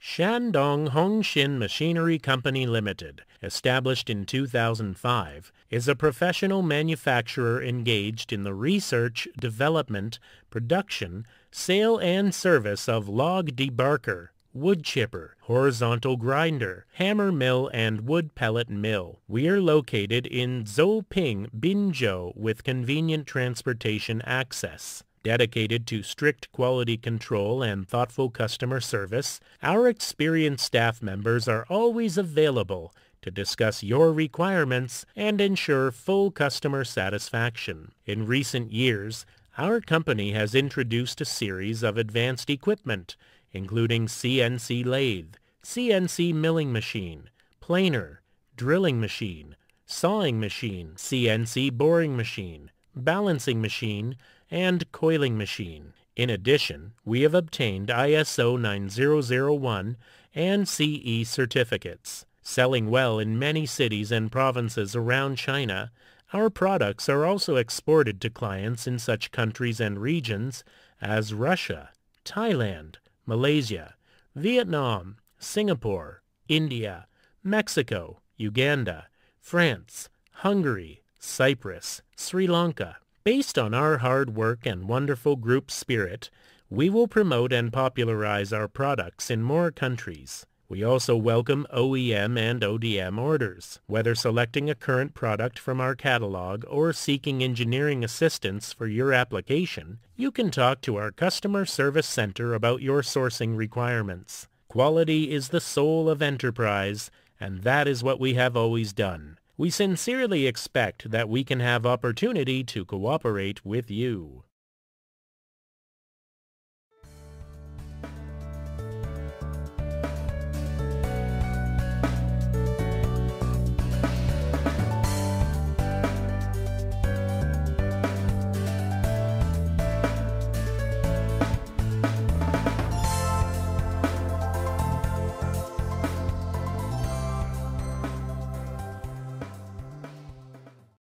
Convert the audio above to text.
Shandong Hongxin Machinery Company Limited, established in 2005, is a professional manufacturer engaged in the research, development, production, sale and service of log debarker, wood chipper, horizontal grinder, hammer mill, and wood pellet mill. We are located in Zhouping, Binzhou, with convenient transportation access. Dedicated to strict quality control and thoughtful customer service, our experienced staff members are always available to discuss your requirements and ensure full customer satisfaction. In recent years, our company has introduced a series of advanced equipment, including CNC lathe, CNC milling machine, planer, drilling machine, sawing machine, CNC boring machine, balancing machine, and coiling machine. In addition, we have obtained ISO 9001 and CE certificates. Selling well in many cities and provinces around China, our products are also exported to clients in such countries and regions as Russia, Thailand, Malaysia, Vietnam, Singapore, India, Mexico, Uganda, France, Hungary, Cyprus, Sri Lanka. Based on our hard work and wonderful group spirit, we will promote and popularize our products in more countries. We also welcome OEM and ODM orders, whether selecting a current product from our catalog or seeking engineering assistance for your application, you can talk to our customer service center about your sourcing requirements. Quality is the soul of enterprise, and that is what we have always done. We sincerely expect that we can have opportunity to cooperate with you.